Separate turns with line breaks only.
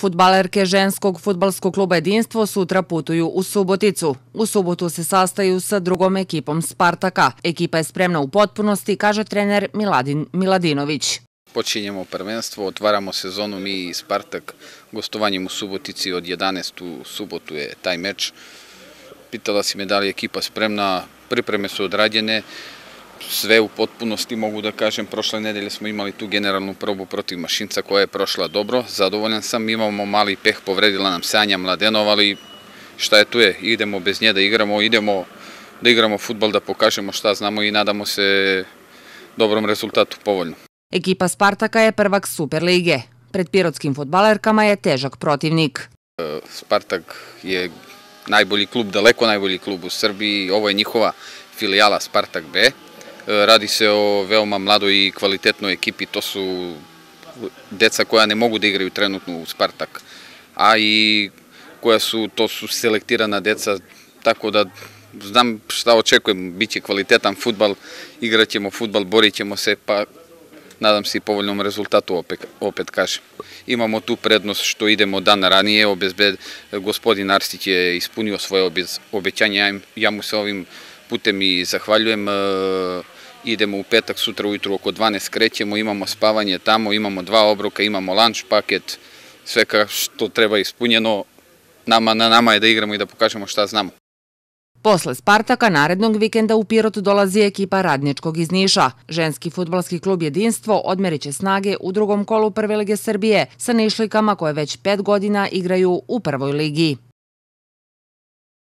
Futbalerke ženskog futbalskog kluba Jedinstvo sutra putuju u Suboticu. U Subotu se sastaju sa drugom ekipom Spartaka. Ekipa je spremna u potpunosti, kaže trener Miladin Miladinović.
Počinjemo prvenstvo, otvaramo sezonu mi i Spartak gostovanjem u Subotici od 11. u Subotu je taj meč. Pitala si me da li je ekipa spremna, pripreme su odrađene, sve u potpunosti mogu da kažem, prošle nedelje smo imali tu generalnu probu protiv Mašinca koja je prošla dobro, zadovoljan sam, imamo mali peh, povredila nam Sanja Mladenov, ali šta je tu je, idemo bez nje da igramo, idemo da igramo futbal, da pokažemo šta znamo i nadamo se dobrom rezultatu povoljno.
Ekipa Spartaka je prvak Superlige. Pred pirotskim futbalerkama je težak protivnik.
E, Spartak je najbolji klub, daleko najbolji klub u Srbiji. Ovo je njihova filijala Spartak B. Radi se o veoma mladoj i kvalitetnoj ekipi, to su deca koja ne mogu da igraju trenutno u Spartak, a i koja su, to su selektirana deca, tako da znam šta očekujem, bit će kvalitetan futbal, igrat ćemo futbal, borit ćemo se, pa nadam se i povoljnom rezultatu, opet, opet kažem. Imamo tu prednost što idemo dan ranije, obezbed, gospodin Arstić je ispunio svoje obećanje, ja mu se ovim putem i zahvaljujem. E, idemo u petak sutra ujutru oko 12 krećemo, imamo spavanje tamo, imamo dva obroka, imamo lunch paket, sve kao što treba ispunjeno, nama, na nama je da igramo i da pokažemo šta znamo.
Posle Spartaka narednog vikenda u Pirot dolazi ekipa Radničkog iz Niša. Ženski futbalski klub Jedinstvo odmeriće snage u drugom kolu Prve lige Srbije sa Nišlikama koje već pet godina igraju u Prvoj ligi.